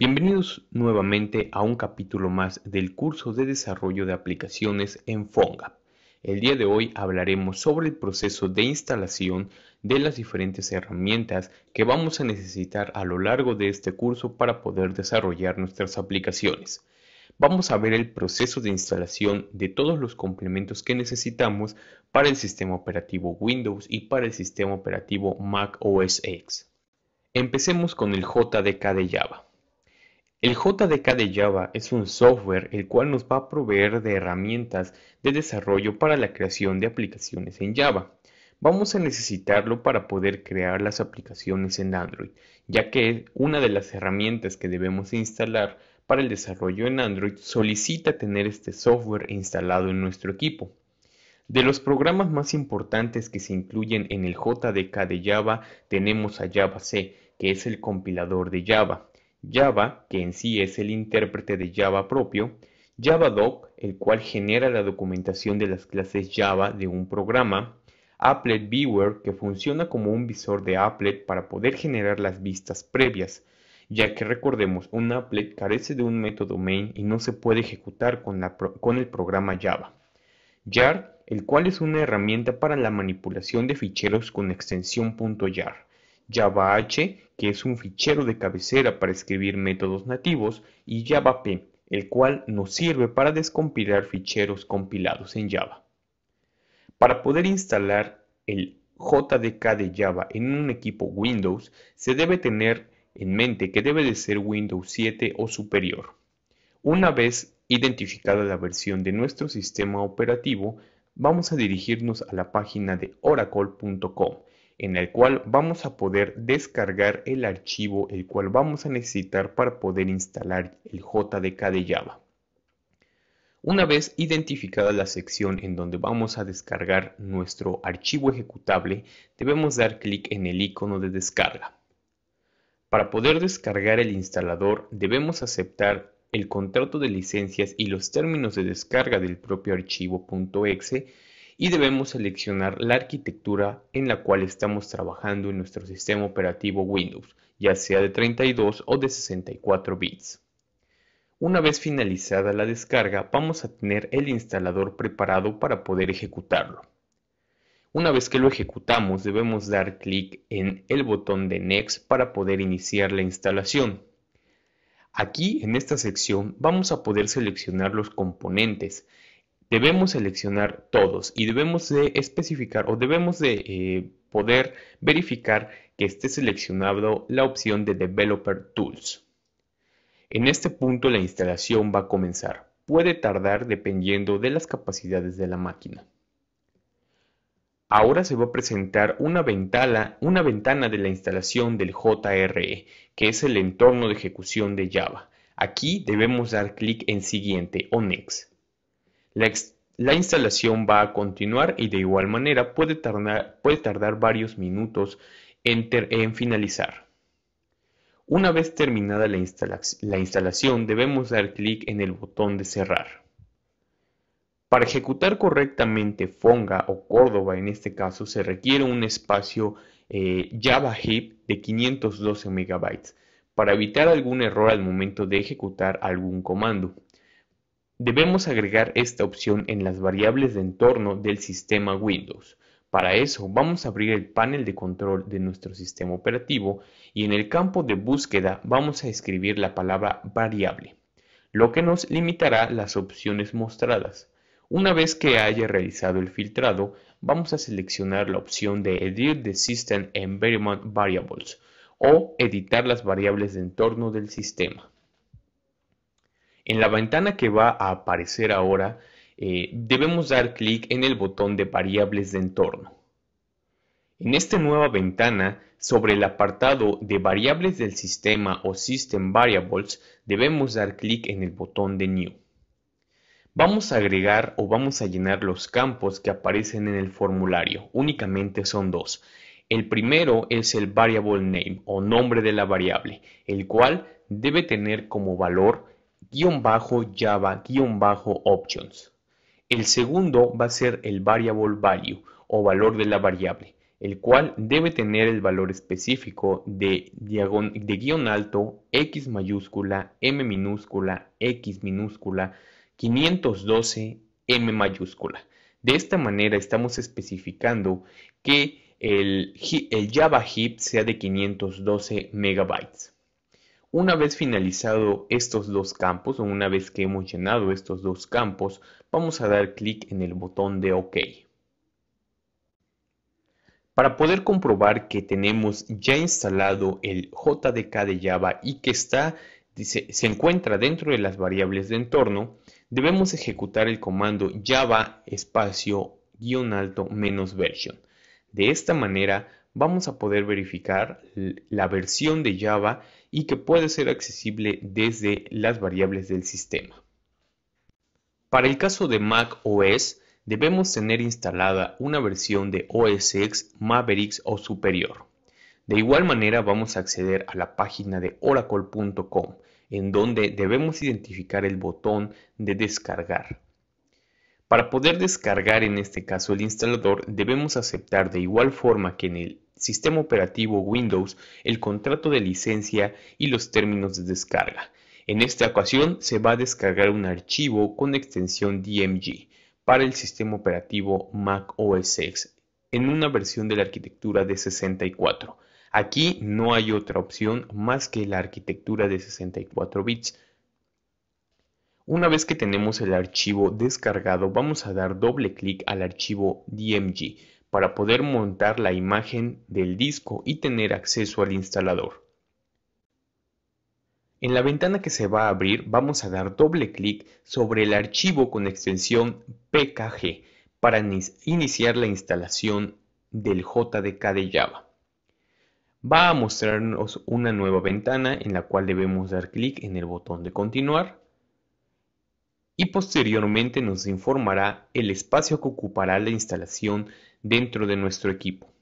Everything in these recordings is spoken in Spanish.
Bienvenidos nuevamente a un capítulo más del curso de desarrollo de aplicaciones en Fonga. El día de hoy hablaremos sobre el proceso de instalación de las diferentes herramientas que vamos a necesitar a lo largo de este curso para poder desarrollar nuestras aplicaciones. Vamos a ver el proceso de instalación de todos los complementos que necesitamos para el sistema operativo Windows y para el sistema operativo Mac OS X. Empecemos con el JDK de Java. El JDK de Java es un software el cual nos va a proveer de herramientas de desarrollo para la creación de aplicaciones en Java. Vamos a necesitarlo para poder crear las aplicaciones en Android, ya que una de las herramientas que debemos instalar para el desarrollo en Android solicita tener este software instalado en nuestro equipo. De los programas más importantes que se incluyen en el JDK de Java tenemos a Java C, que es el compilador de Java. Java, que en sí es el intérprete de Java propio, Javadoc, el cual genera la documentación de las clases Java de un programa, Applet Viewer, que funciona como un visor de Applet para poder generar las vistas previas, ya que recordemos, un applet carece de un método main y no se puede ejecutar con, con el programa Java. JAR, el cual es una herramienta para la manipulación de ficheros con extensión .jar. Java H, que es un fichero de cabecera para escribir métodos nativos, y Java P, el cual nos sirve para descompilar ficheros compilados en Java. Para poder instalar el JDK de Java en un equipo Windows, se debe tener en mente que debe de ser Windows 7 o superior. Una vez identificada la versión de nuestro sistema operativo, vamos a dirigirnos a la página de oracle.com en el cual vamos a poder descargar el archivo el cual vamos a necesitar para poder instalar el JDK de Java. Una vez identificada la sección en donde vamos a descargar nuestro archivo ejecutable, debemos dar clic en el icono de descarga. Para poder descargar el instalador, debemos aceptar el contrato de licencias y los términos de descarga del propio archivo.exe y debemos seleccionar la arquitectura en la cual estamos trabajando en nuestro sistema operativo Windows, ya sea de 32 o de 64 bits. Una vez finalizada la descarga, vamos a tener el instalador preparado para poder ejecutarlo. Una vez que lo ejecutamos, debemos dar clic en el botón de Next para poder iniciar la instalación. Aquí, en esta sección, vamos a poder seleccionar los componentes debemos seleccionar todos y debemos de especificar o debemos de eh, poder verificar que esté seleccionado la opción de Developer Tools. En este punto la instalación va a comenzar. Puede tardar dependiendo de las capacidades de la máquina. Ahora se va a presentar una ventana, una ventana de la instalación del JRE, que es el entorno de ejecución de Java. Aquí debemos dar clic en Siguiente o Next. La, instalación va a continuar y de igual manera puede tardar, varios minutos en, en finalizar. Una vez terminada la, instalación, debemos dar clic en el botón de cerrar. Para ejecutar correctamente Fonga o Córdoba en este caso se requiere un espacio eh, Java Heap de 512 MB para evitar algún error al momento de ejecutar algún comando. Debemos agregar esta opción en las variables de entorno del sistema Windows. Para eso vamos a abrir el panel de control de nuestro sistema operativo y en el campo de búsqueda vamos a escribir la palabra variable, lo que nos limitará las opciones mostradas. Una vez que haya realizado el filtrado, vamos a seleccionar la opción de Edit the System Environment Variables o editar las variables de entorno del sistema. En la ventana que va a aparecer ahora, eh, debemos dar clic en el botón de variables de entorno. En esta nueva ventana, sobre el apartado de variables del sistema o System Variables, debemos dar clic en el botón de New. Vamos a agregar o vamos a llenar los campos que aparecen en el formulario, únicamente son dos. El primero es el Variable Name o nombre de la variable, el cual debe tener como valor guión bajo Java guión bajo options. El segundo va a ser el variable value o valor de la variable, el cual debe tener el valor específico de, guión alto x mayúscula, m minúscula, x minúscula, 512, m mayúscula. De esta manera estamos especificando que el, el Java heap sea de 512 megabytes. Una vez finalizado estos dos campos o una vez que hemos llenado estos dos campos, vamos a dar clic en el botón de OK. Para poder comprobar que tenemos ya instalado el JDK de Java y que está, se encuentra dentro de las variables de entorno, debemos ejecutar el comando java espacio guión alto menos version. De esta manera vamos a poder verificar la versión de Java y que puede ser accesible desde las variables del sistema. Para el caso de Mac OS, debemos tener instalada una versión de OS X Mavericks o superior. De igual manera vamos a acceder a la página de oracle.com, en donde debemos identificar el botón de descargar. Para poder descargar en este caso el instalador, debemos aceptar de igual forma que en el sistema operativo Windows, el contrato de licencia y los términos de descarga. En esta ocasión se va a descargar un archivo con extensión DMG para el sistema operativo Mac OS X en una versión de la arquitectura de 64. Aquí no hay otra opción más que la arquitectura de 64 bits. Una vez que tenemos el archivo descargado, vamos a dar doble clic al archivo DMG para poder montar la imagen del disco y tener acceso al instalador. En la ventana que se va a abrir vamos a dar doble clic sobre el archivo con extensión PKG para iniciar la instalación del JDK de Java. Va a mostrarnos una nueva ventana en la cual debemos dar clic en el botón de continuar y posteriormente nos informará el espacio que ocupará la instalación dentro de nuestro equipo.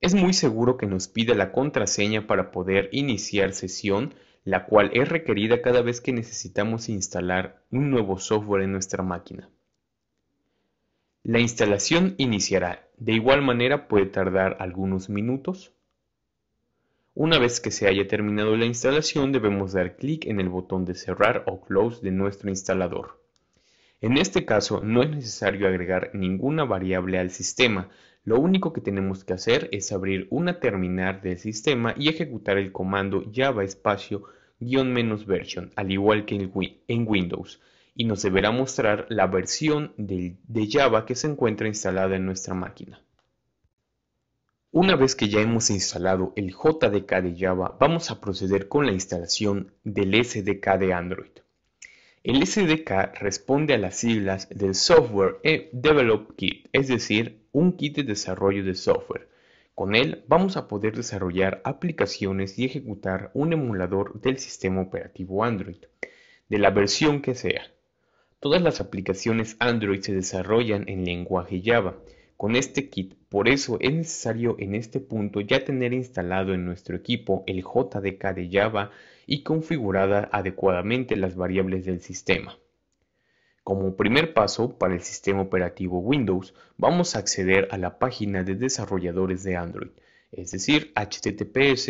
Es muy seguro que nos pida la contraseña para poder iniciar sesión, la cual es requerida cada vez que necesitamos instalar un nuevo software en nuestra máquina. La instalación iniciará. De igual manera puede tardar algunos minutos una vez que se haya terminado la instalación debemos dar clic en el botón de cerrar o close de nuestro instalador. En este caso no es necesario agregar ninguna variable al sistema, lo único que tenemos que hacer es abrir una terminal del sistema y ejecutar el comando java espacio version, al igual que en Windows, y nos deberá mostrar la versión de Java que se encuentra instalada en nuestra máquina. Una vez que ya hemos instalado el JDK de Java, vamos a proceder con la instalación del SDK de Android. El SDK responde a las siglas del Software e Develop Kit, es decir, un kit de desarrollo de software. Con él vamos a poder desarrollar aplicaciones y ejecutar un emulador del sistema operativo Android, de la versión que sea. Todas las aplicaciones Android se desarrollan en lenguaje Java, con este kit. Por eso es necesario en este punto ya tener instalado en nuestro equipo el JDK de Java y configurada adecuadamente las variables del sistema. Como primer paso para el sistema operativo Windows, vamos a acceder a la página de desarrolladores de Android, es decir, https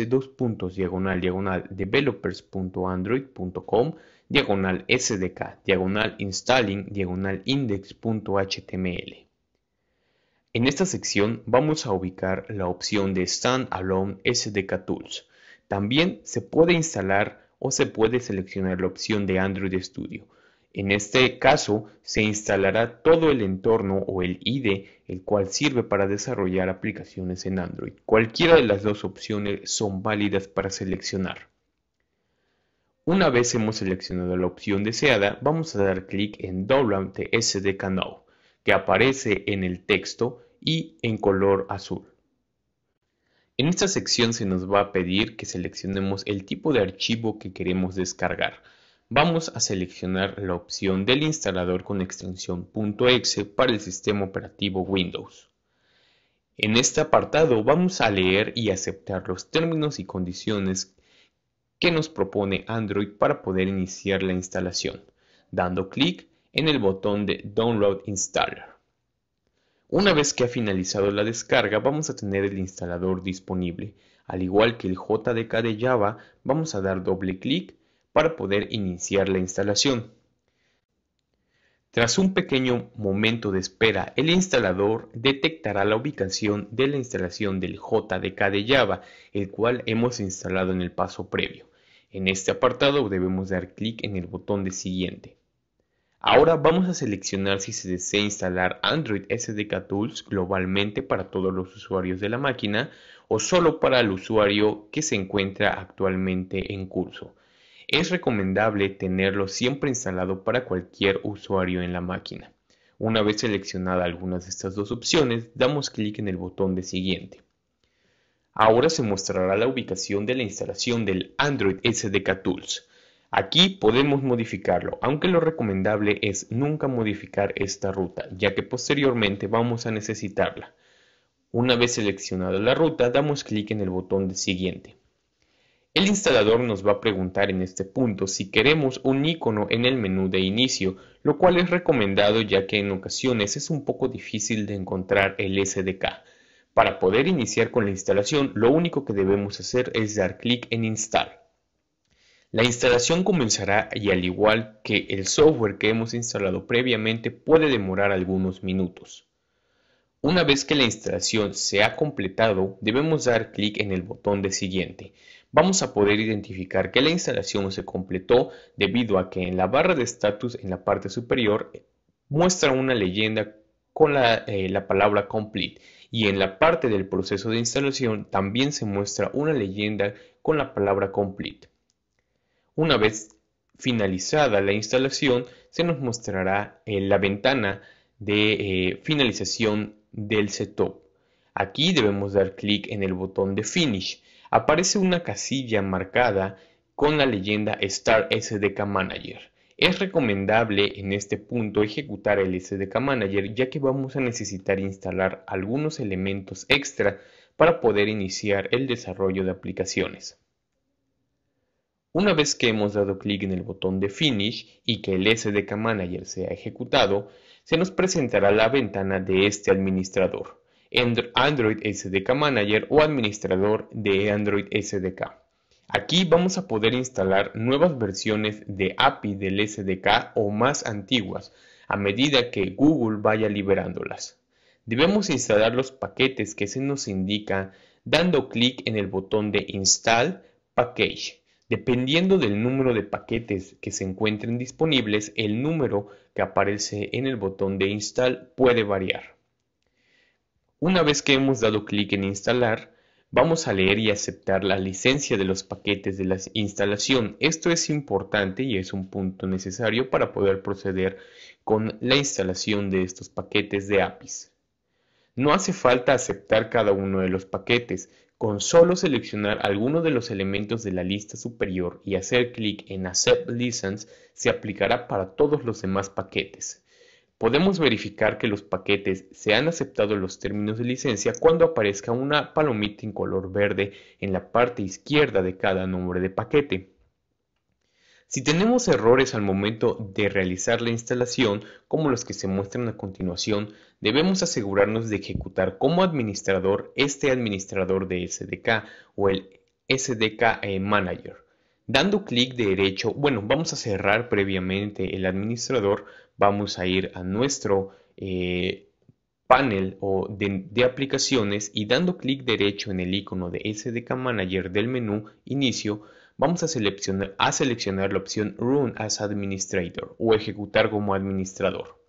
developers.android.com diagonal sdk diagonal installing diagonal index.html. En esta sección vamos a ubicar la opción de Standalone SDK Tools. También se puede instalar o se puede seleccionar la opción de Android Studio. En este caso, se instalará todo el entorno o el IDE, el cual sirve para desarrollar aplicaciones en Android. Cualquiera de las dos opciones son válidas para seleccionar. Una vez hemos seleccionado la opción deseada, vamos a dar clic en Download de SDK Now, que aparece en el texto y en color azul. En esta sección se nos va a pedir que seleccionemos el tipo de archivo que queremos descargar. Vamos a seleccionar la opción del instalador con extensión .exe para el sistema operativo Windows. En este apartado vamos a leer y aceptar los términos y condiciones que nos propone Android para poder iniciar la instalación, dando clic en el botón de Download Installer. Una vez que ha finalizado la descarga vamos a tener el instalador disponible. Al igual que el JDK de Java vamos a dar doble clic para poder iniciar la instalación. Tras un pequeño momento de espera, el instalador detectará la ubicación de la instalación del JDK de Java, el cual hemos instalado en el paso previo. En este apartado debemos dar clic en el botón de siguiente. Ahora vamos a seleccionar si se desea instalar Android SDK Tools globalmente para todos los usuarios de la máquina o solo para el usuario que se encuentra actualmente en curso. Es recomendable tenerlo siempre instalado para cualquier usuario en la máquina. Una vez seleccionada algunas de estas dos opciones, damos clic en el botón de siguiente. Ahora se mostrará la ubicación de la instalación del Android SDK Tools. Aquí podemos modificarlo, aunque lo recomendable es nunca modificar esta ruta, ya que posteriormente vamos a necesitarla. Una vez seleccionada la ruta, damos clic en el botón de siguiente. El instalador nos va a preguntar en este punto si queremos un icono en el menú de inicio, lo cual es recomendado ya que en ocasiones es un poco difícil de encontrar el SDK. Para poder iniciar con la instalación, lo único que debemos hacer es dar clic en Instalar. La instalación comenzará y al igual que el software que hemos instalado previamente puede demorar algunos minutos. Una vez que la instalación se ha completado, debemos dar clic en el botón de siguiente. Vamos a poder identificar que la instalación se completó debido a que en la barra de estatus en la parte superior muestra una leyenda con la, eh, la, palabra complete y en la parte del proceso de instalación también se muestra una leyenda con la palabra complete. Una vez finalizada la instalación, se nos mostrará eh, la ventana de eh, finalización del setup. Aquí debemos dar clic en el botón de Finish. Aparece una casilla marcada con la leyenda Start SDK Manager. Es recomendable en este punto ejecutar el SDK Manager ya que vamos a necesitar instalar algunos elementos extra para poder iniciar el desarrollo de aplicaciones. Una vez que hemos dado clic en el botón de Finish y que el SDK Manager sea ejecutado, se nos presentará la ventana de este administrador, Android SDK Manager o administrador de Android SDK. Aquí vamos a poder instalar nuevas versiones de API del SDK o más antiguas a medida que Google vaya liberándolas. Debemos instalar los paquetes que se nos indica dando clic en el botón de Install Package. Dependiendo del número de paquetes que se encuentren disponibles, el número que aparece en el botón de install puede variar. Una vez que hemos dado clic en instalar, vamos a leer y aceptar la licencia de los paquetes de la instalación. Esto es importante y es un punto necesario para poder proceder con la instalación de estos paquetes de APIs. No hace falta aceptar cada uno de los paquetes, con solo seleccionar alguno de los elementos de la lista superior y hacer clic en Accept License se aplicará para todos los demás paquetes. Podemos verificar que los paquetes se han aceptado los términos de licencia cuando aparezca una palomita en color verde en la parte izquierda de cada nombre de paquete. Si tenemos errores al momento de realizar la instalación, como los que se muestran a continuación, debemos asegurarnos de ejecutar como administrador este administrador de SDK o el SDK eh, Manager. Dando clic derecho, bueno, vamos a cerrar previamente el administrador, vamos a ir a nuestro eh, panel de, de, aplicaciones y dando clic derecho en el icono de SDK Manager del menú inicio, Vamos a seleccionar, la opción Run as Administrator o Ejecutar como administrador.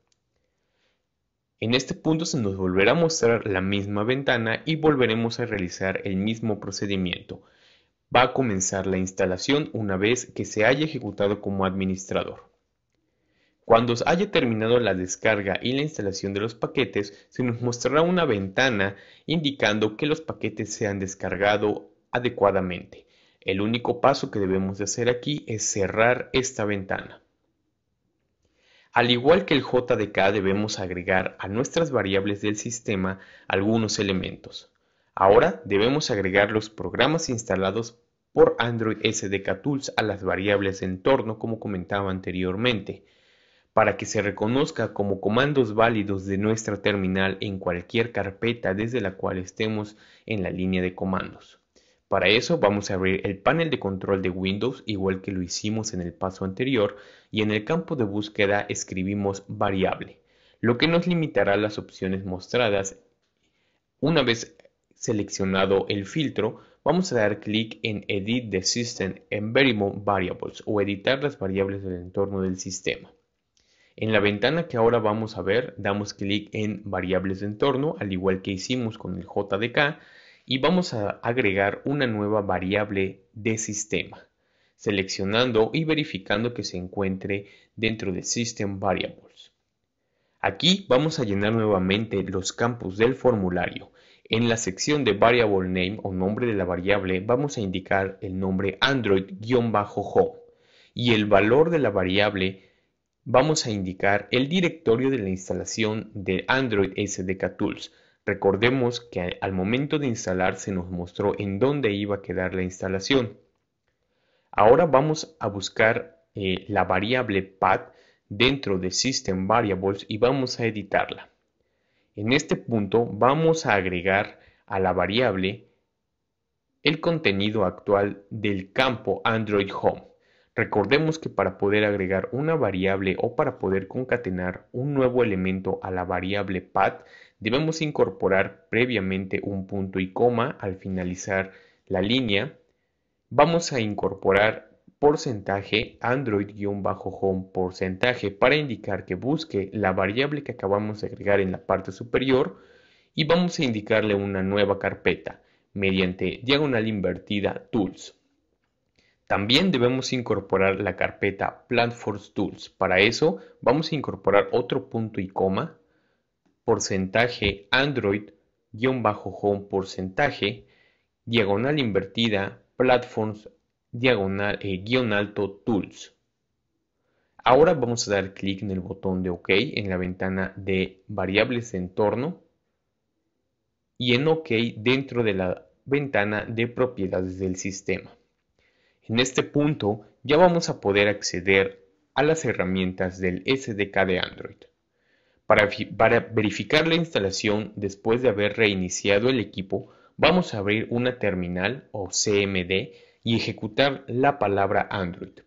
En este punto se nos volverá a mostrar la misma ventana y volveremos a realizar el mismo procedimiento. Va a comenzar la instalación una vez que se haya ejecutado como administrador. Cuando haya terminado la descarga y la instalación de los paquetes, se nos mostrará una ventana indicando que los paquetes se han descargado adecuadamente. El único paso que debemos de hacer aquí es cerrar esta ventana. Al igual que el JDK debemos agregar a nuestras variables del sistema algunos elementos. Ahora debemos agregar los programas instalados por Android SDK Tools a las variables de entorno como comentaba anteriormente, para que se reconozca como comandos válidos de nuestra terminal en cualquier carpeta desde la cual estemos en la línea de comandos. Para eso vamos a abrir el panel de control de Windows igual que lo hicimos en el paso anterior y en el campo de búsqueda escribimos variable, lo que nos limitará las opciones mostradas. Una vez seleccionado el filtro, vamos a dar clic en Edit the System Environment Variables o editar las variables del entorno del sistema. En la ventana que ahora vamos a ver, damos clic en variables de entorno, al igual que hicimos con el JDK, y vamos a agregar una nueva variable de sistema, seleccionando y verificando que se encuentre dentro de System Variables. Aquí vamos a llenar nuevamente los campos del formulario. En la sección de Variable Name o nombre de la variable vamos a indicar el nombre Android-Home y el valor de la variable vamos a indicar el directorio de la instalación de Android SDK Tools Recordemos que al momento de instalar se nos mostró en dónde iba a quedar la instalación. Ahora vamos a buscar eh, la variable path dentro de System Variables y vamos a editarla. En este punto vamos a agregar a la variable el contenido actual del campo Android Home. Recordemos que para poder agregar una variable o para poder concatenar un nuevo elemento a la variable path, debemos incorporar previamente un punto y coma al finalizar la línea. Vamos a incorporar porcentaje android-home porcentaje para indicar que busque la variable que acabamos de agregar en la parte superior y vamos a indicarle una nueva carpeta mediante diagonal invertida tools. También debemos incorporar la carpeta Platforms Tools. Para eso vamos a incorporar otro punto y coma, porcentaje Android, guión bajo home porcentaje, diagonal invertida, platforms, diagonal, eh, alto tools. Ahora vamos a dar clic en el botón de OK en la ventana de variables de entorno y en OK dentro de la ventana de propiedades del sistema. En este punto ya vamos a poder acceder a las herramientas del SDK de Android. Para, verificar la instalación después de haber reiniciado el equipo, vamos a abrir una terminal o CMD y ejecutar la palabra Android.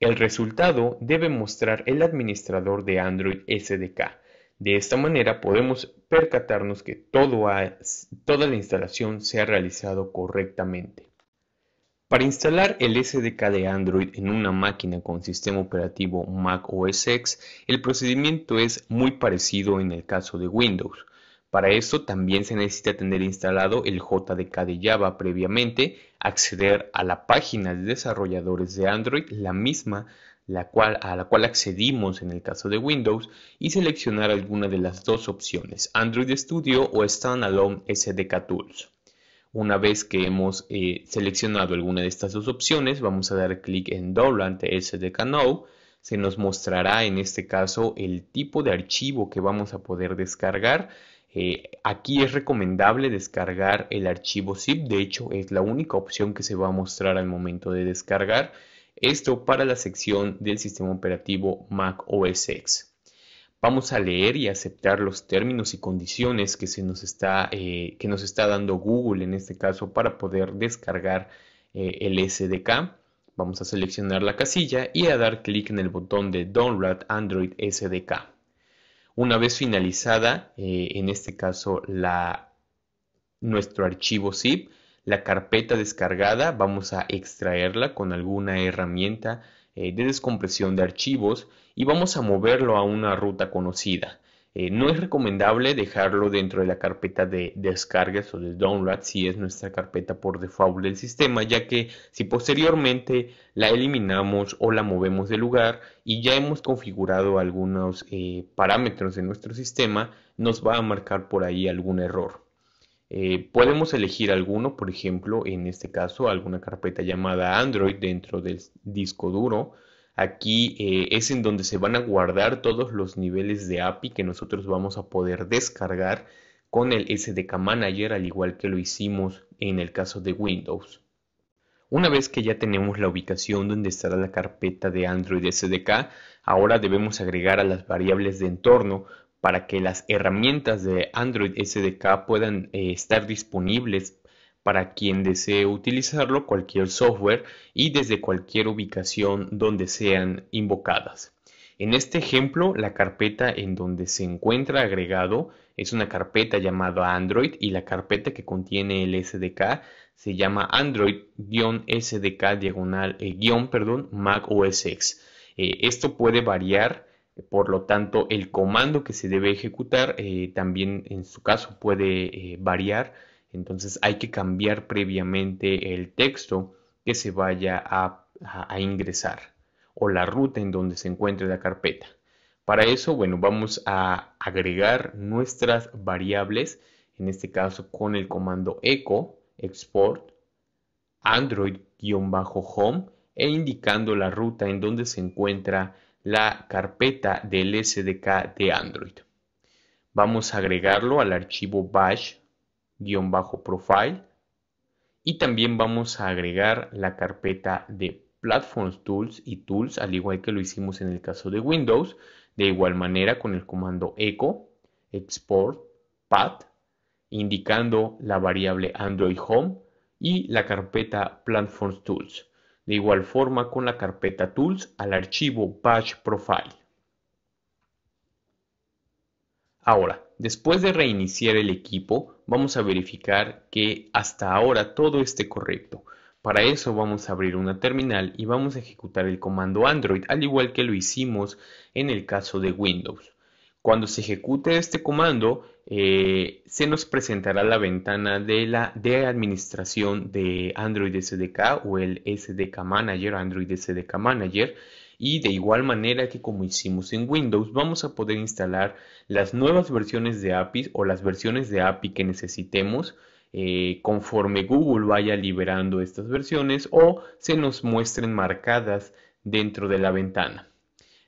El resultado debe mostrar el administrador de Android SDK. De esta manera podemos percatarnos que toda la instalación se ha realizado correctamente. Para instalar el SDK de Android en una máquina con sistema operativo Mac OS X, el procedimiento es muy parecido en el caso de Windows. Para esto también se necesita tener instalado el JDK de Java previamente, acceder a la página de desarrolladores de Android, la misma a la cual accedimos en el caso de Windows, y seleccionar alguna de las dos opciones, Android Studio o Standalone SDK Tools. Una vez que hemos eh, seleccionado alguna de estas dos opciones, vamos a dar clic en Download de SDK Se nos mostrará en este caso el tipo de archivo que vamos a poder descargar. Eh, aquí es recomendable descargar el archivo zip, de hecho es la única opción que se va a mostrar al momento de descargar. Esto para la sección del sistema operativo Mac OS X vamos a leer y aceptar los términos y condiciones que, se nos, está, eh, que nos está dando Google en este caso para poder descargar eh, el SDK. Vamos a seleccionar la casilla y a dar clic en el botón de Download Android SDK. Una vez finalizada, eh, en este caso, la, nuestro archivo zip, la carpeta descargada, vamos a extraerla con alguna herramienta de descompresión de archivos y vamos a moverlo a una ruta conocida. Eh, no es recomendable dejarlo dentro de la carpeta de descargas o de download si es nuestra carpeta por default del sistema, ya que si posteriormente la eliminamos o la movemos de lugar y ya hemos configurado algunos eh, parámetros en nuestro sistema, nos va a marcar por ahí algún error. Eh, podemos elegir alguno, por ejemplo, en este caso, alguna carpeta llamada Android dentro del disco duro Aquí eh, es en donde se van a guardar todos los niveles de API que nosotros vamos a poder descargar con el SDK Manager, al igual que lo hicimos en el caso de Windows. Una vez que ya tenemos la ubicación donde estará la carpeta de Android SDK, ahora debemos agregar a las variables de entorno para que las herramientas de Android SDK puedan eh, estar disponibles para quien desee utilizarlo cualquier software y desde cualquier ubicación donde sean invocadas. En este ejemplo, la carpeta en donde se encuentra agregado es una carpeta llamada Android y la carpeta que contiene el SDK se llama Android-SDK diagonal eh, guión, perdón, Mac eh, esto puede variar, por lo tanto, el comando que se debe ejecutar eh, también en su caso puede variar entonces hay que cambiar previamente el texto que se vaya a, ingresar o la ruta en donde se encuentre la carpeta. Para eso, bueno, vamos a agregar nuestras variables, en este caso con el comando echo, export, android-home e indicando la ruta en donde se encuentra la carpeta del SDK de Android. Vamos a agregarlo al archivo bash bajo profile y también vamos a agregar la carpeta de Platforms Tools y Tools, al igual que lo hicimos en el caso de Windows, de igual manera con el comando echo export path, indicando la variable Android Home y la carpeta Platforms Tools. De igual forma con la carpeta Tools al archivo patch Profile. Ahora, Después de reiniciar el equipo, vamos a verificar que hasta ahora todo esté correcto. Para eso vamos a abrir una terminal y vamos a ejecutar el comando Android, al igual que lo hicimos en el caso de Windows. Cuando se ejecute este comando, eh, se nos presentará la ventana de la de administración de Android SDK o el SDK Manager, Android SDK Manager, y de igual manera que como hicimos en Windows vamos a poder instalar las nuevas versiones de APIs o las versiones de API que necesitemos eh, conforme Google vaya liberando estas versiones o se nos muestren marcadas dentro de la ventana.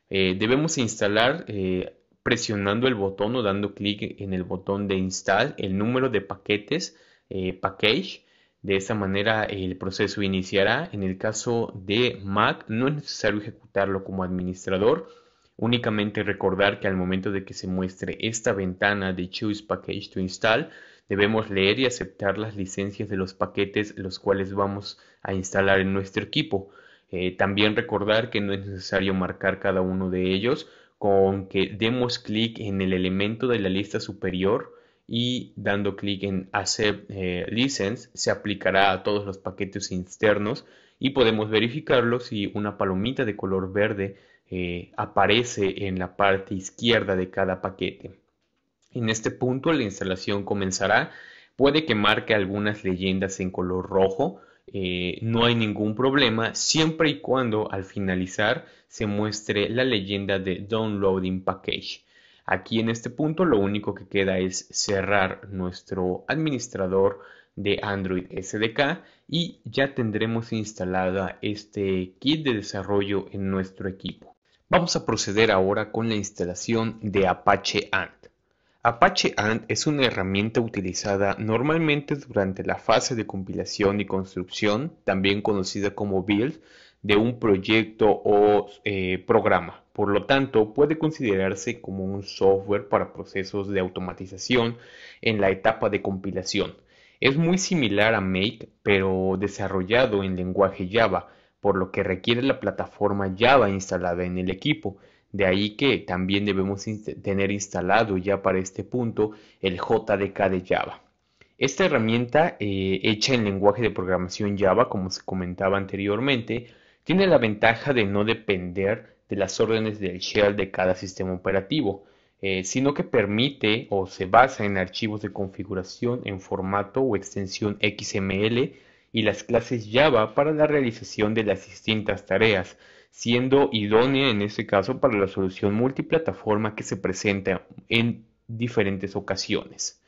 Eh, debemos instalar eh, presionando el botón o dando clic en el botón de install el número de paquetes package de esta manera el proceso iniciará. En el caso de Mac no es necesario ejecutarlo como administrador, únicamente recordar que al momento de que se muestre esta ventana de Choose Package to Install, debemos leer y aceptar las licencias de los paquetes los cuales vamos a instalar en nuestro equipo. Eh, también recordar que no es necesario marcar cada uno de ellos, con que demos clic en el elemento de la lista superior y dando clic en Accept eh, License se aplicará a todos los paquetes internos y podemos verificarlo si una palomita de color verde eh, aparece en la parte izquierda de cada paquete. En este punto la instalación comenzará. Puede que marque algunas leyendas en color rojo. Eh, no hay ningún problema siempre y cuando al finalizar se muestre la leyenda de Downloading Package. Aquí en este punto lo único que queda es cerrar nuestro administrador de Android SDK y ya tendremos instalada este kit de desarrollo en nuestro equipo. Vamos a proceder ahora con la instalación de Apache Ant. Apache Ant es una herramienta utilizada normalmente durante la fase de compilación y construcción, también conocida como build, de un proyecto o eh, programa. Por lo tanto, puede considerarse como un software para procesos de automatización en la etapa de compilación. Es muy similar a Make, pero desarrollado en lenguaje Java, por lo que requiere la plataforma Java instalada en el equipo. De ahí que también debemos tener instalado ya para este punto el JDK de Java. Esta herramienta, eh, hecha en lenguaje de programación Java, como se comentaba anteriormente, tiene la ventaja de no depender de las órdenes del shell de cada sistema operativo, eh, sino que permite o se basa en archivos de configuración en formato o extensión XML y las clases Java para la realización de las distintas tareas, siendo idónea en este caso para la solución multiplataforma que se presenta en diferentes ocasiones.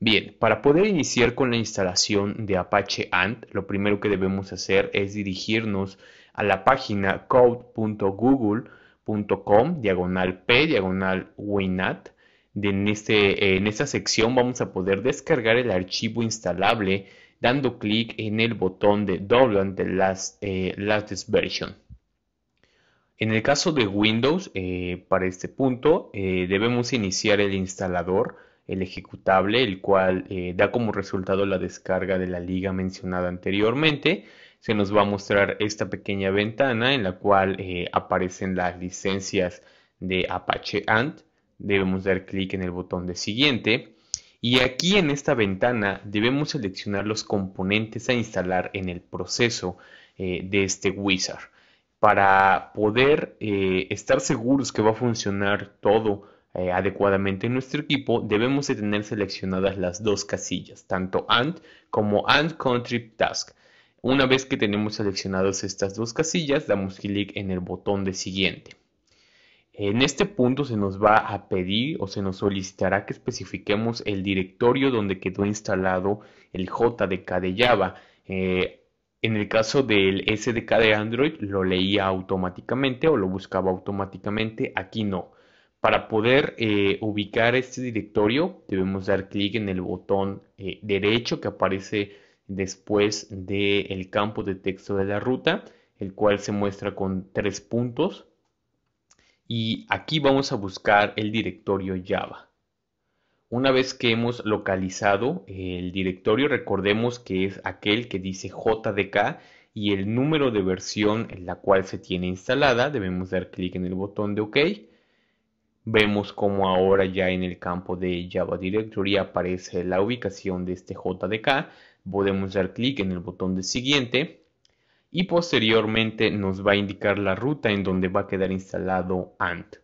Bien, para poder iniciar con la instalación de Apache Ant, lo primero que debemos hacer es dirigirnos a la página code.google.com, diagonal P, diagonal Winat. Este, en, esta sección vamos a poder descargar el archivo instalable dando clic en el botón de Download de last, eh, Latest Version. En el caso de Windows, eh, para este punto, eh, debemos iniciar el instalador, el ejecutable, el cual da como resultado la descarga de la liga mencionada anteriormente se nos va a mostrar esta pequeña ventana en la cual eh, aparecen las licencias de Apache Ant. Debemos dar clic en el botón de siguiente. Y aquí en esta ventana debemos seleccionar los componentes a instalar en el proceso eh, de este wizard. Para poder eh, estar seguros que va a funcionar todo adecuadamente en nuestro equipo, debemos de tener seleccionadas las dos casillas, tanto AND como AND Country Task. Una vez que tenemos seleccionadas estas dos casillas, damos clic en el botón de siguiente. En este punto se nos va a pedir o se nos solicitará que especifiquemos el directorio donde quedó instalado el JDK de Java. Eh, en el caso del SDK de Android lo leía automáticamente o lo buscaba automáticamente, aquí no. Para poder eh, ubicar este directorio debemos dar clic en el botón eh, derecho que aparece después del el campo de texto de la ruta, el cual se muestra con tres puntos. Y aquí vamos a buscar el directorio Java. Una vez que hemos localizado el directorio, recordemos que es aquel que dice JDK y el número de versión en la cual se tiene instalada. Debemos dar clic en el botón de OK. Vemos como ahora ya en el campo de Java Directory aparece la ubicación de este JDK Podemos dar clic en el botón de siguiente y posteriormente nos va a indicar la ruta en donde va a quedar instalado ANT.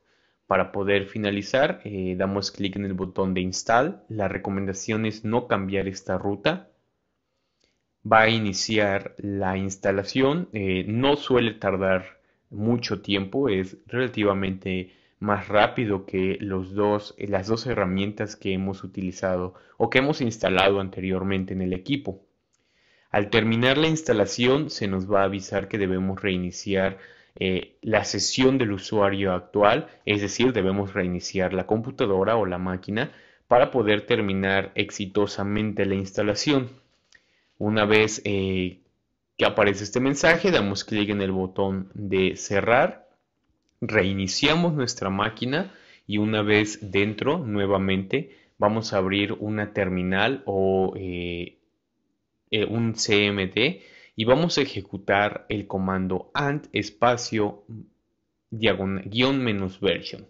Para poder finalizar, eh, damos clic en el botón de install. La recomendación es no cambiar esta ruta. Va a iniciar la instalación. Eh, no suele tardar mucho tiempo, es relativamente más rápido que los dos, eh, las dos herramientas que hemos utilizado o que hemos instalado anteriormente en el equipo. Al terminar la instalación se nos va a avisar que debemos reiniciar eh, la sesión del usuario actual, es decir, debemos reiniciar la computadora o la máquina para poder terminar exitosamente la instalación. Una vez eh, que aparece este mensaje, damos clic en el botón de cerrar Reiniciamos nuestra máquina y una vez dentro, nuevamente, vamos a abrir una terminal o eh, eh, un CMD y vamos a ejecutar el comando and espacio guión menos version.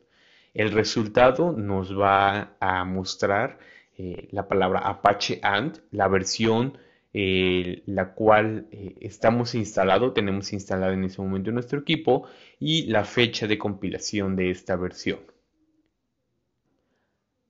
El resultado nos va a mostrar eh, la palabra Apache and, la versión eh, la cual eh, estamos instalado, tenemos instalado en ese momento nuestro equipo y la fecha de compilación de esta versión.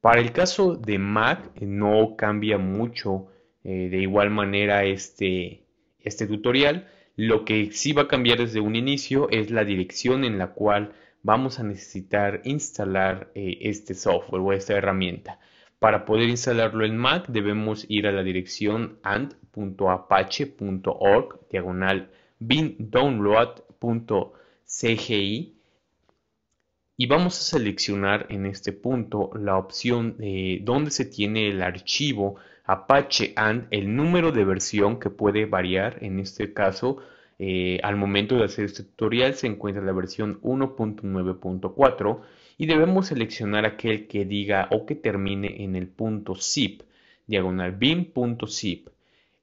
Para el caso de Mac eh, no cambia mucho de igual manera este, este tutorial. Lo que sí va a cambiar desde un inicio es la dirección en la cual vamos a necesitar instalar este software o esta herramienta. Para poder instalarlo en Mac debemos ir a la dirección ant.apache.org diagonal bin download.cgi y vamos a seleccionar en este punto la opción de donde se tiene el archivo Apache and el número de versión que puede variar en este caso eh, al momento de hacer este tutorial se encuentra la versión 1.9.4 y debemos seleccionar aquel que diga o que termine en el punto zip, diagonal bin.zip.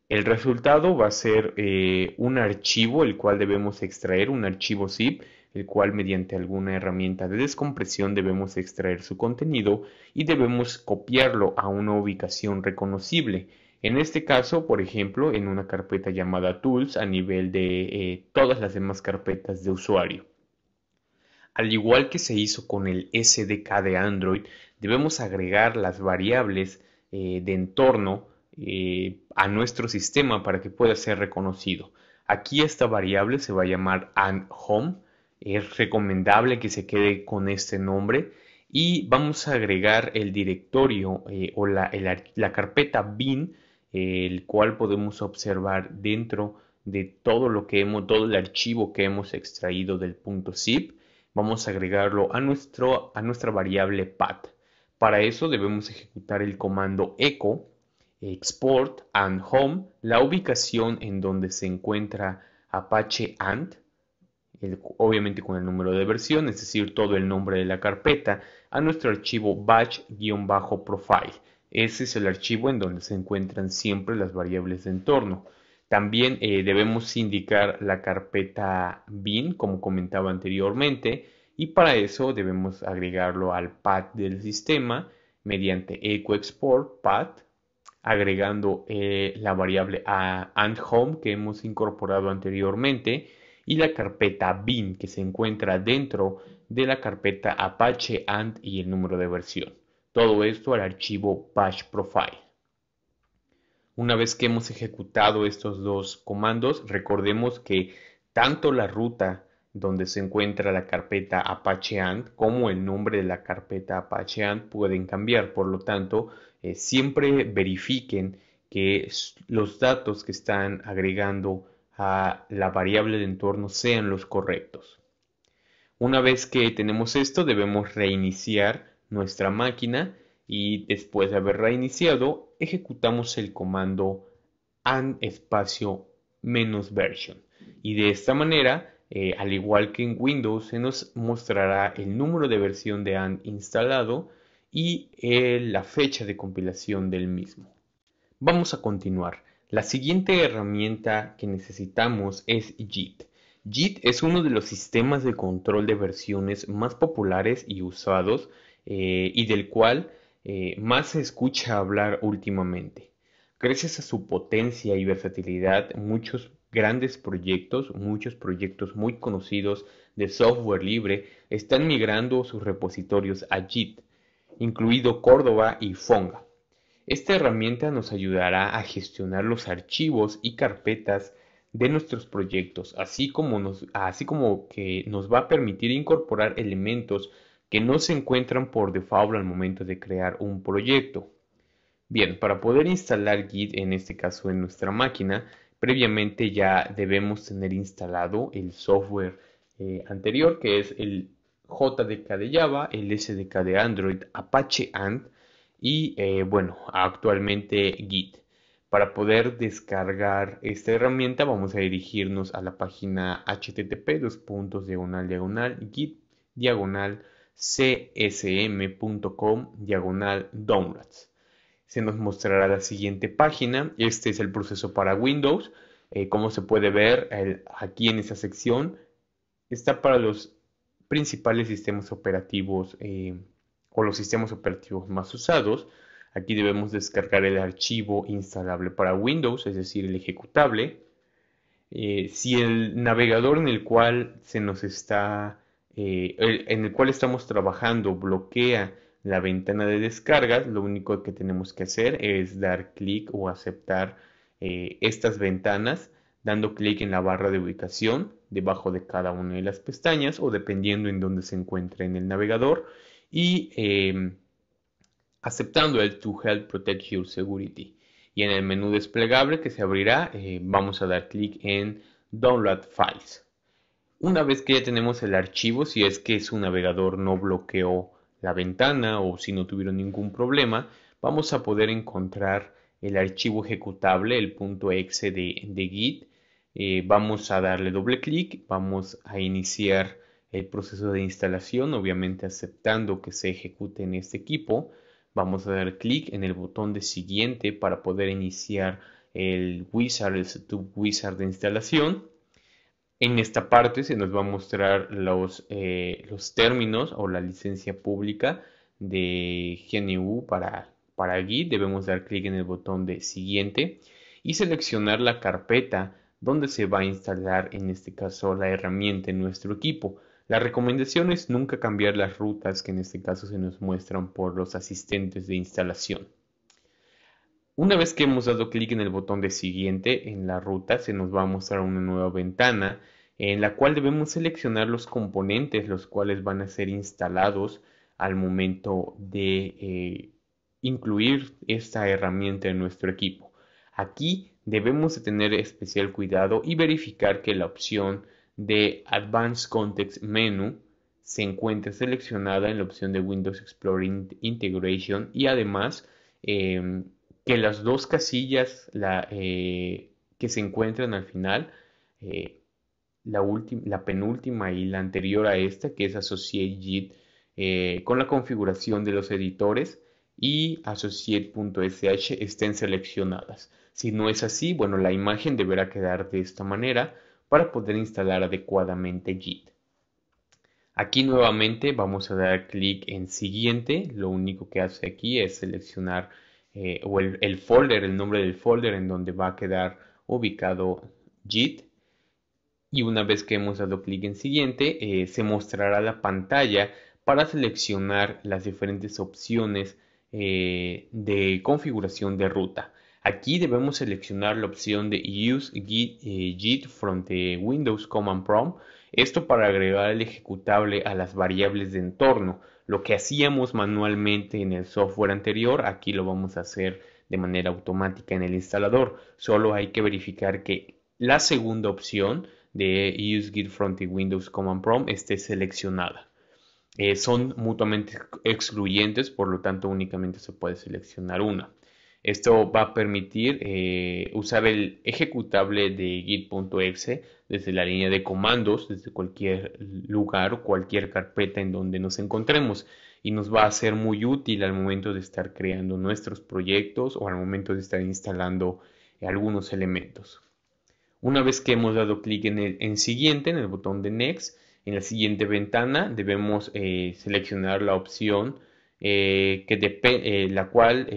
El resultado va a ser eh, un archivo, el cual debemos extraer, un archivo zip, el cual mediante alguna herramienta de descompresión debemos extraer su contenido y debemos copiarlo a una ubicación reconocible. En este caso, por ejemplo, en una carpeta llamada Tools a nivel de eh, todas las demás carpetas de usuario. Al igual que se hizo con el SDK de Android, debemos agregar las variables eh, de entorno eh, a nuestro sistema para que pueda ser reconocido. Aquí esta variable se va a llamar and Es recomendable que se quede con este nombre y vamos a agregar el directorio o la, carpeta bin el cual podemos observar dentro de todo lo que hemos, todo el archivo que hemos extraído del punto zip, vamos a agregarlo a, nuestro, a nuestra variable path. Para eso debemos ejecutar el comando echo, export and home, la ubicación en donde se encuentra Apache AND, obviamente con el número de versión, es decir, todo el nombre de la carpeta, a nuestro archivo batch-profile. Ese es el archivo en donde se encuentran siempre las variables de entorno. También eh, debemos indicar la carpeta bin, como comentaba anteriormente, y para eso debemos agregarlo al path del sistema mediante echo export path, agregando eh, la variable and home que hemos incorporado anteriormente y la carpeta bin que se encuentra dentro de la carpeta apache and y el número de versión. Todo esto al archivo patch profile. Una vez que hemos ejecutado estos dos comandos, recordemos que tanto la ruta donde se encuentra la carpeta Apache Ant como el nombre de la carpeta Apache Ant pueden cambiar. Por lo tanto, eh, siempre verifiquen que los datos que están agregando a la variable de entorno sean los correctos. Una vez que tenemos esto, debemos reiniciar nuestra máquina y después de haber reiniciado ejecutamos el comando and espacio menos version y de esta manera eh, al igual que en Windows se nos mostrará el número de versión de and instalado y eh, la fecha de compilación del mismo vamos a continuar la siguiente herramienta que necesitamos es JIT JIT es uno de los sistemas de control de versiones más populares y usados eh, y del cual eh, más se escucha hablar últimamente. Gracias a su potencia y versatilidad, muchos grandes proyectos, muchos proyectos muy conocidos de software libre están migrando sus repositorios a JIT, incluido Córdoba y Fonga. Esta herramienta nos ayudará a gestionar los archivos y carpetas de nuestros proyectos, así como, así como que nos va a permitir incorporar elementos que no se encuentran por default al momento de crear un proyecto. Bien, para poder instalar Git, en este caso en nuestra máquina, previamente ya debemos tener instalado el software eh, anterior, que es el JDK de Java, el SDK de Android, Apache Ant y, eh, bueno, actualmente Git. Para poder descargar esta herramienta vamos a dirigirnos a la página http dos diagonal diagonal git diagonal csm.com diagonal downloads. Se nos mostrará la siguiente página. Este es el proceso para Windows. Eh, como se puede ver aquí en esta sección, está para los principales sistemas operativos eh, o los sistemas operativos más usados. Aquí debemos descargar el archivo instalable para Windows, es decir, el ejecutable. Eh, si el navegador en el cual se nos está eh, en el cual estamos trabajando bloquea la ventana de descargas, lo único que tenemos que hacer es dar clic o aceptar eh, estas ventanas dando clic en la barra de ubicación debajo de cada una de las pestañas o dependiendo en donde se encuentre en el navegador y em, aceptando el To Help Protect Your Security. Y en el menú desplegable que se abrirá eh, vamos a dar clic en Download Files. Una vez que ya tenemos el archivo, si es que su navegador no bloqueó la ventana o si no tuvieron ningún problema, vamos a poder encontrar el archivo ejecutable, el .exe de, Git. Eh, vamos a darle doble clic, vamos a iniciar el proceso de instalación, obviamente aceptando que se ejecute en este equipo. Vamos a dar clic en el botón de siguiente para poder iniciar el wizard, el setup wizard de instalación. En esta parte se nos va a mostrar los, eh, términos o la licencia pública de GNU para, para Git. Debemos dar clic en el botón de siguiente y seleccionar la carpeta donde se va a instalar en este caso la herramienta en nuestro equipo. La recomendación es nunca cambiar las rutas que en este caso se nos muestran por los asistentes de instalación. Una vez que hemos dado clic en el botón de siguiente en la ruta, se nos va a mostrar una nueva ventana en la cual debemos seleccionar los componentes los cuales van a ser instalados al momento de eh, incluir esta herramienta en nuestro equipo. Aquí debemos tener especial cuidado y verificar que la opción de Advanced Context Menu se encuentre seleccionada en la opción de Windows Explorer Integration y además em, que las dos casillas eh, que se encuentran al final eh, la, penúltima y la anterior a esta, que es Associate eh, con la configuración de los editores y associate.sh estén seleccionadas. Si no es así, bueno, la imagen deberá quedar de esta manera para poder instalar adecuadamente JIT. Aquí nuevamente vamos a dar clic en siguiente. Lo único que hace aquí es seleccionar eh, el, folder, el nombre del folder en donde va a quedar ubicado JIT y una vez que hemos dado clic en siguiente eh, se mostrará la pantalla para seleccionar las diferentes opciones eh, de configuración de ruta. Aquí debemos seleccionar la opción de Use Git, eh, Git from the Windows Command Prompt, esto para agregar el ejecutable a las variables de entorno. Lo que hacíamos manualmente en el software anterior, aquí lo vamos a hacer de manera automática en el instalador. Solo hay que verificar que la segunda opción de Use Git y Windows Command Prompt esté seleccionada. Eh, son mutuamente excluyentes, por lo tanto únicamente se puede seleccionar una. Esto va a permitir eh, usar el ejecutable de git.exe desde la línea de comandos, desde cualquier lugar o cualquier carpeta en donde nos encontremos y nos va a ser muy útil al momento de estar creando nuestros proyectos o al momento de estar instalando algunos elementos. Una vez que hemos dado clic en, el, siguiente, en el botón de Next, en la siguiente ventana debemos eh, seleccionar la opción eh, que eh, la cual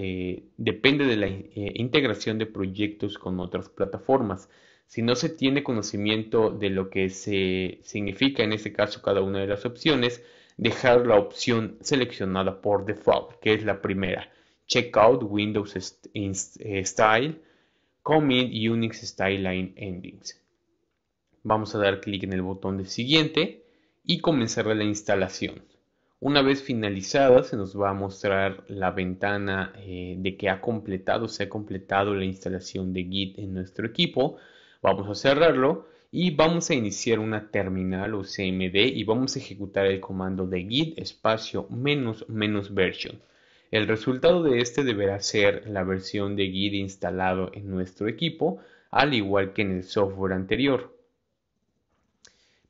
depende de la integración de proyectos con otras plataformas. Si no se tiene conocimiento de lo que se significa en este caso cada una de las opciones, dejar la opción seleccionada por default, que es la primera, Checkout Windows Style Commit Unix Styline Endings. Vamos a dar clic en el botón de siguiente y comenzar la instalación. Una vez finalizada se nos va a mostrar la ventana eh, de que ha completado, se ha completado la instalación de Git en nuestro equipo. Vamos a cerrarlo y vamos a iniciar una terminal o CMD y vamos a ejecutar el comando de git espacio menos menos version. El resultado de este deberá ser la versión de Git instalado en nuestro equipo, al igual que en el software anterior.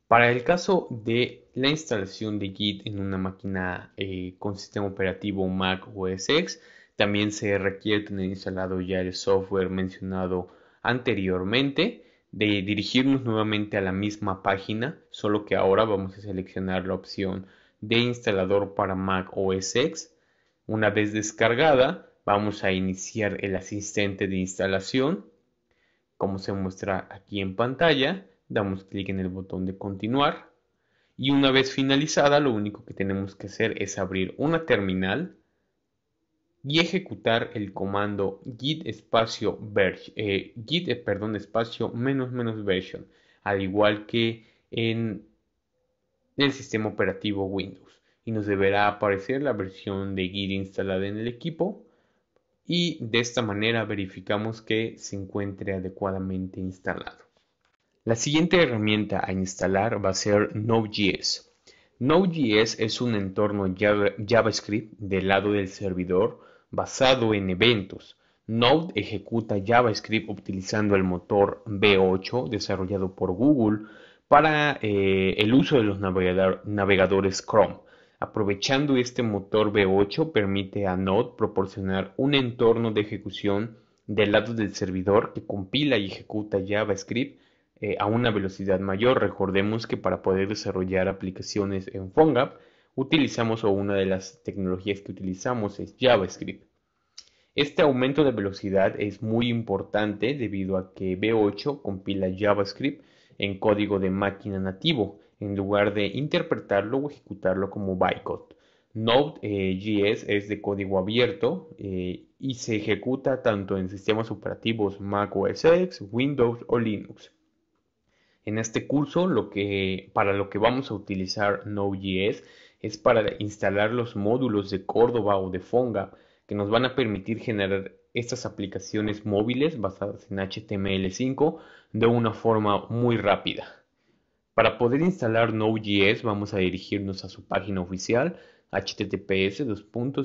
Para el caso de la instalación de Git en una máquina eh, con sistema operativo Mac OS X, también se requiere tener instalado ya el software mencionado anteriormente, de dirigirnos nuevamente a la misma página, solo que ahora vamos a seleccionar la opción de instalador para Mac OS X una vez descargada, vamos a iniciar el asistente de instalación. Como se muestra aquí en pantalla, damos clic en el botón de continuar. Y una vez finalizada, lo único que tenemos que hacer es abrir una terminal y ejecutar el comando git espacio, eh, git, eh, perdón, espacio menos menos version, al igual que en el sistema operativo Windows y nos deberá aparecer la versión de Git instalada en el equipo y de esta manera verificamos que se encuentre adecuadamente instalado. La siguiente herramienta a instalar va a ser Node.js. Node.js es un entorno JavaScript del lado del servidor basado en eventos. Node ejecuta JavaScript utilizando el motor V8 desarrollado por Google para eh, el uso de los navegadores Chrome. Aprovechando este motor V8 permite a Node proporcionar un entorno de ejecución del lado del servidor que compila y ejecuta JavaScript eh, a una velocidad mayor. Recordemos que para poder desarrollar aplicaciones en PhoneGap utilizamos o una de las tecnologías que utilizamos es JavaScript. Este aumento de velocidad es muy importante debido a que V8 compila JavaScript en código de máquina nativo en lugar de interpretarlo o ejecutarlo como bytecode. Node.js eh, es de código abierto eh, y se ejecuta tanto en sistemas operativos Mac OS X, Windows o Linux. En este curso, para lo que vamos a utilizar Node.js es para instalar los módulos de Córdoba o de Fonga que nos van a permitir generar estas aplicaciones móviles basadas en HTML5 de una forma muy rápida. Para poder instalar Node.js vamos a dirigirnos a su página oficial https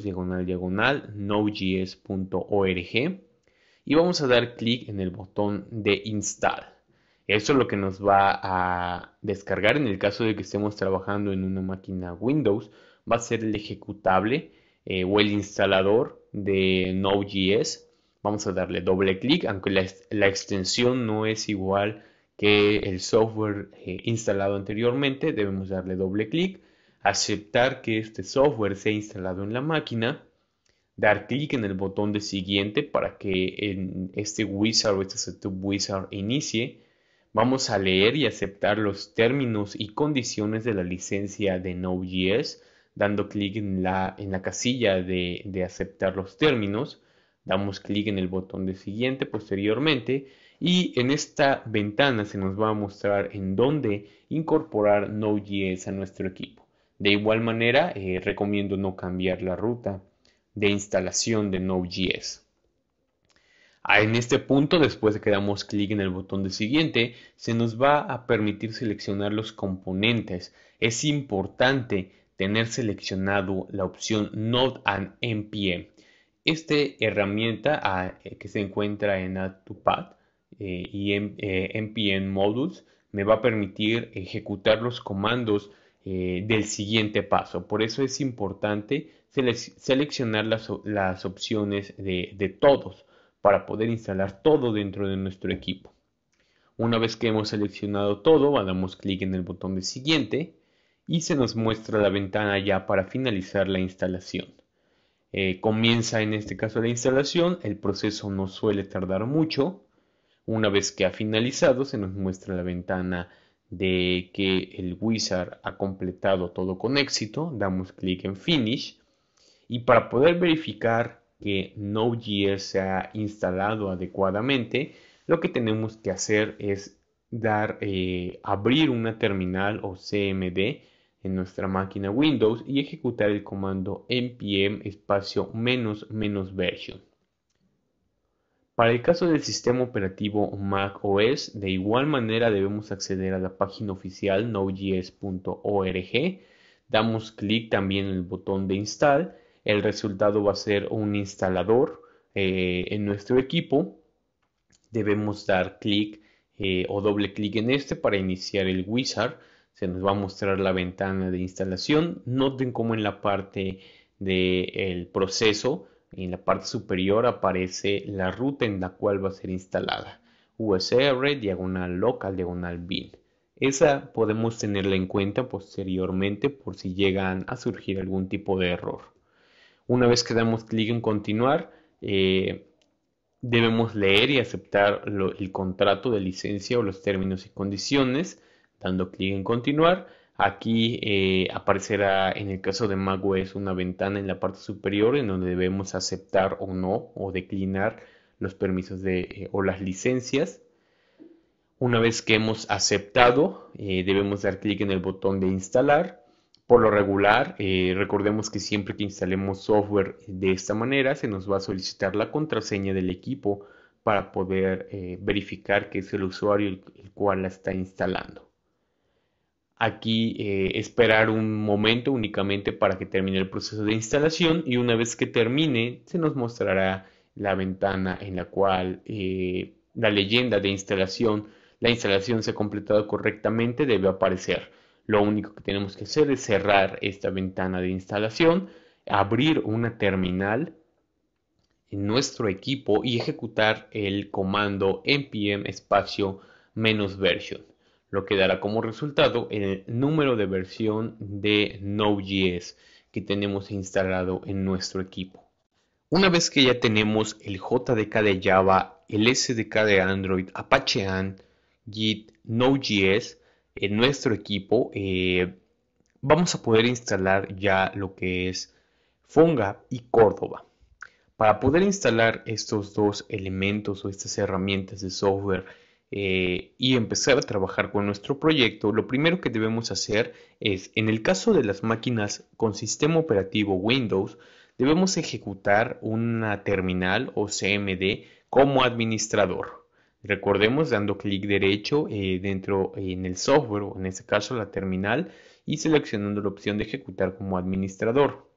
diagonal diagonal nodejs.org y vamos a dar clic en el botón de install. Eso es lo que nos va a descargar en el caso de que estemos trabajando en una máquina Windows. Va a ser el ejecutable eh, o el instalador de Node.js. Vamos a darle doble clic, aunque la, extensión no es igual a que el software eh, instalado anteriormente, debemos darle doble clic, aceptar que este software sea instalado en la máquina, dar clic en el botón de siguiente para que en este wizard o este setup wizard inicie. Vamos a leer y aceptar los términos y condiciones de la licencia de Node.js, dando clic en la, casilla de aceptar los términos. Damos clic en el botón de siguiente posteriormente y en esta ventana se nos va a mostrar en dónde incorporar Node.js a nuestro equipo. De igual manera, eh, recomiendo no cambiar la ruta de instalación de Node.js. Ah, en este punto, después de que damos clic en el botón de siguiente, se nos va a permitir seleccionar los componentes. Es importante tener seleccionado la opción Node and NPM. Esta herramienta ah, eh, que se encuentra en Add to Pad eh, y en, eh, modules me va a permitir ejecutar los comandos eh, del siguiente paso. Por eso es importante seleccionar las, opciones de, todos para poder instalar todo dentro de nuestro equipo. Una vez que hemos seleccionado todo, damos clic en el botón de siguiente y se nos muestra la ventana ya para finalizar la instalación. Eh, comienza en este caso la instalación, el proceso no suele tardar mucho una vez que ha finalizado, se nos muestra la ventana de que el wizard ha completado todo con éxito. Damos clic en Finish. Y para poder verificar que Node.js se ha instalado adecuadamente, lo que tenemos que hacer es dar, eh, abrir una terminal o CMD en nuestra máquina Windows y ejecutar el comando npm espacio menos menos version. Para el caso del sistema operativo Mac OS, de igual manera debemos acceder a la página oficial node.js.org. Damos clic también en el botón de install. El resultado va a ser un instalador eh, en nuestro equipo. Debemos dar clic eh, o doble clic en este para iniciar el wizard. Se nos va a mostrar la ventana de instalación. Noten cómo en la parte del proceso en la parte superior aparece la ruta en la cual va a ser instalada. USR, diagonal local, diagonal bin. Esa podemos tenerla en cuenta posteriormente por si llegan a surgir algún tipo de error. Una vez que damos clic en continuar, eh, debemos leer y aceptar el contrato de licencia o los términos y condiciones, dando clic en continuar Aquí eh, aparecerá en el caso de es una ventana en la parte superior en donde debemos aceptar o no o declinar los permisos de, eh, o las licencias. Una vez que hemos aceptado, eh, debemos dar clic en el botón de instalar. Por lo regular, recordemos que siempre que instalemos software de esta manera, se nos va a solicitar la contraseña del equipo para poder verificar que es el usuario el cual la está instalando aquí eh, esperar un momento únicamente para que termine el proceso de instalación y una vez que termine se nos mostrará la ventana en la cual eh, la leyenda de instalación, la instalación se ha completado correctamente, debe aparecer. Lo único que tenemos que hacer es cerrar esta ventana de instalación, abrir una terminal en nuestro equipo y ejecutar el comando npm espacio menos version lo que dará como resultado el número de versión de Node.js que tenemos instalado en nuestro equipo. Una vez que ya tenemos el JDK de Java, el SDK de Android, Apache Ant, Git, Node.js en nuestro equipo, eh, vamos a poder instalar ya lo que es Fonga y Córdoba. Para poder instalar estos dos elementos o estas herramientas de software eh, y empezar a trabajar con nuestro proyecto, lo primero que debemos hacer es, en el caso de las máquinas con sistema operativo Windows, debemos ejecutar una terminal o CMD como administrador. Recordemos dando clic derecho eh, dentro en el software, o en este caso la terminal, y seleccionando la opción de ejecutar como administrador.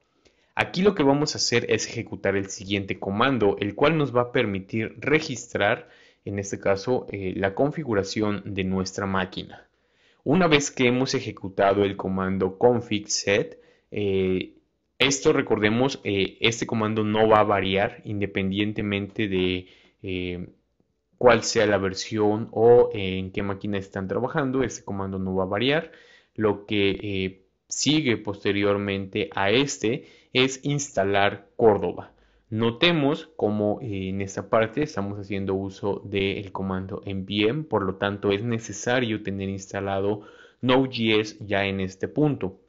Aquí lo que vamos a hacer es ejecutar el siguiente comando, el cual nos va a permitir registrar en este caso, eh, la configuración de nuestra máquina. Una vez que hemos ejecutado el comando config set, eh, esto recordemos, eh, este comando no va a variar independientemente de cuál sea la versión o en qué máquina están trabajando. Este comando no va a variar. Lo que sigue posteriormente a este es instalar Córdoba. Notemos como eh, en esta parte estamos haciendo uso del comando npm, por lo tanto es necesario tener instalado Node.js ya en este punto.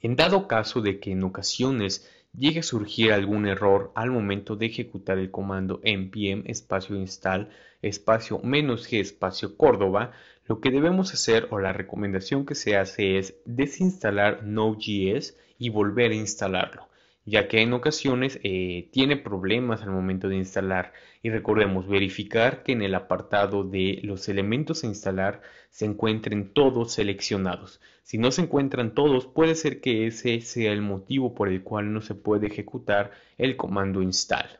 En dado caso de que en ocasiones llegue a surgir algún error al momento de ejecutar el comando npm espacio install espacio menos g espacio Córdoba, lo que debemos hacer o la recomendación que se hace es desinstalar Node.js y volver a instalarlo ya que en ocasiones eh, tiene problemas al momento de instalar. Y recordemos verificar que en el apartado de los elementos a instalar se encuentren todos seleccionados. Si no se encuentran todos, puede ser que ese sea el motivo por el cual no se puede ejecutar el comando install.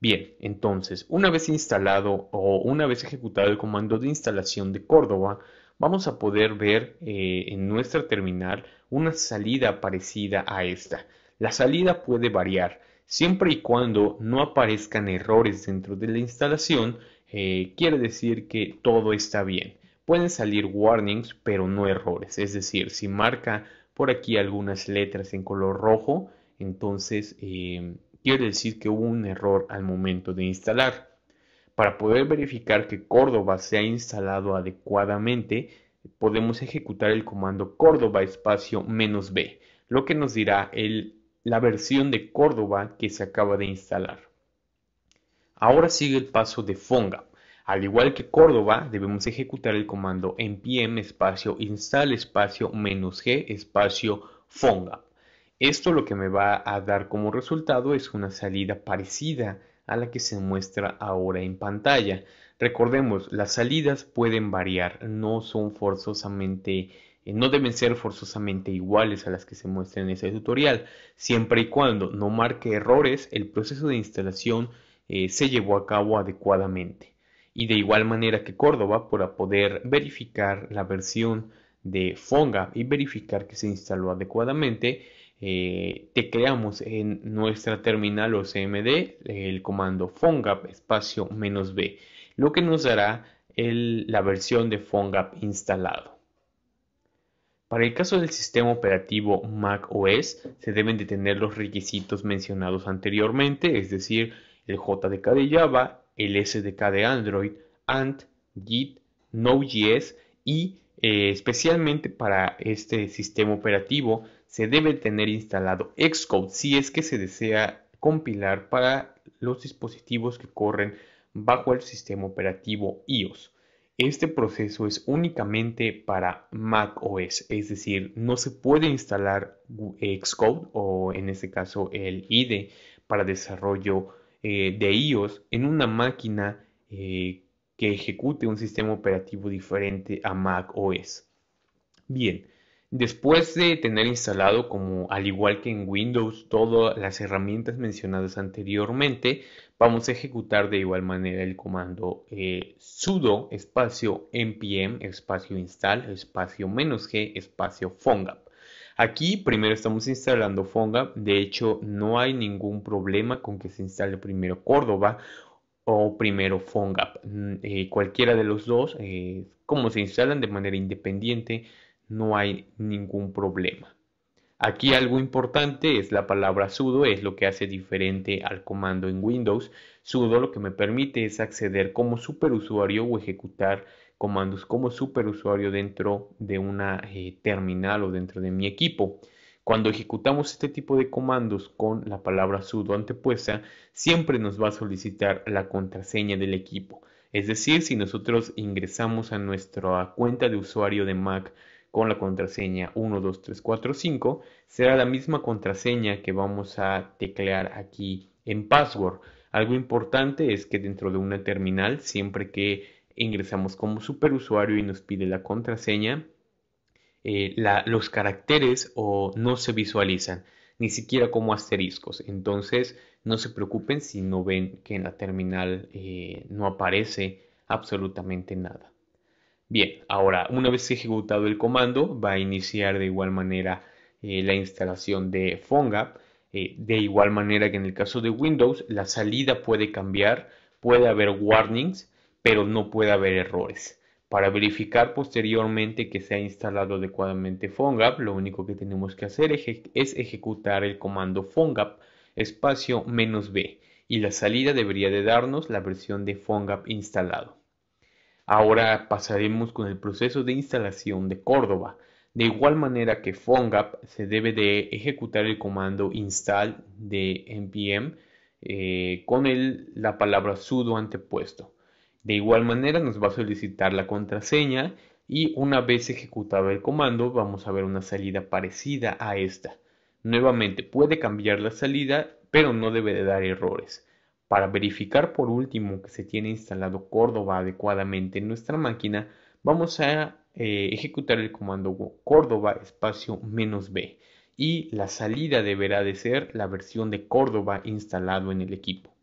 Bien, entonces, una vez instalado o una vez ejecutado el comando de instalación de Córdoba, vamos a poder ver eh, en nuestra terminal una salida parecida a esta. La salida puede variar siempre y cuando no aparezcan errores dentro de la instalación, eh, quiere decir que todo está bien. Pueden salir warnings, pero no errores. Es decir, si marca por aquí algunas letras en color rojo, entonces eh, quiere decir que hubo un error al momento de instalar. Para poder verificar que Córdoba se ha instalado adecuadamente, podemos ejecutar el comando Córdoba espacio menos B, lo que nos dirá el la versión de Córdoba que se acaba de instalar. Ahora sigue el paso de Fonga. Al igual que Córdoba, debemos ejecutar el comando npm espacio install espacio g espacio fonga. Esto lo que me va a dar como resultado es una salida parecida a la que se muestra ahora en pantalla. Recordemos, las salidas pueden variar, no son forzosamente eh, no deben ser forzosamente iguales a las que se muestran en este tutorial, siempre y cuando no marque errores, el proceso de instalación eh, se llevó a cabo adecuadamente. Y de igual manera que Córdoba, para poder verificar la versión de Fongap y verificar que se instaló adecuadamente, eh, te creamos en nuestra terminal o CMD el comando fongap espacio menos b, lo que nos dará la versión de fongap instalado. Para el caso del sistema operativo Mac OS, se deben de tener los requisitos mencionados anteriormente, es decir, el JDK de Java, el SDK de Android, ANT, Git, Node.js y eh, especialmente para este sistema operativo se debe tener instalado Xcode si es que se desea compilar para los dispositivos que corren bajo el sistema operativo iOS. Este proceso es únicamente para Mac OS, es decir, no se puede instalar eh, Xcode o en este caso el IDE para desarrollo eh, de iOS en una máquina eh, que ejecute un sistema operativo diferente a Mac OS. Bien, Después de tener instalado, como al igual que en Windows, todas las herramientas mencionadas anteriormente, vamos a ejecutar de igual manera el comando eh, sudo espacio npm espacio install espacio menos g espacio fongap. Aquí primero estamos instalando fongap, de hecho no hay ningún problema con que se instale primero Córdoba o primero fongap. Mm, eh, cualquiera de los dos, eh, como se instalan de manera independiente, no hay ningún problema. Aquí algo importante es la palabra sudo, es lo que hace diferente al comando en Windows. Sudo lo que me permite es acceder como superusuario o ejecutar comandos como superusuario dentro de una eh, terminal o dentro de mi equipo. Cuando ejecutamos este tipo de comandos con la palabra sudo antepuesta, siempre nos va a solicitar la contraseña del equipo. Es decir, si nosotros ingresamos a nuestra cuenta de usuario de Mac con la contraseña 12345 será la misma contraseña que vamos a teclear aquí en password. Algo importante es que dentro de una terminal, siempre que ingresamos como superusuario y nos pide la contraseña, eh, los caracteres o no se visualizan, ni siquiera como asteriscos. Entonces, no se preocupen si no ven que en la terminal eh, no aparece absolutamente nada. Bien, ahora una vez ejecutado el comando va a iniciar de igual manera eh, la instalación de Fongap, eh, de igual manera que en el caso de Windows, la salida puede cambiar, puede haber warnings, pero no puede haber errores. Para verificar posteriormente que se ha instalado adecuadamente Fongap lo único que tenemos que hacer es ejecutar el comando Fongap espacio menos B y la salida debería de darnos la versión de Fongap instalado. Ahora pasaremos con el proceso de instalación de Córdoba. De igual manera que PhoneGap, se debe de ejecutar el comando install de npm eh, con la palabra sudo antepuesto. De igual manera nos va a solicitar la contraseña y una vez ejecutado el comando vamos a ver una salida parecida a esta. Nuevamente puede cambiar la salida pero no debe de dar errores. Para verificar por último que se tiene instalado Córdoba adecuadamente en nuestra máquina, vamos a eh, ejecutar el comando Córdoba espacio menos B y la salida deberá de ser la versión de Córdoba instalado en el equipo.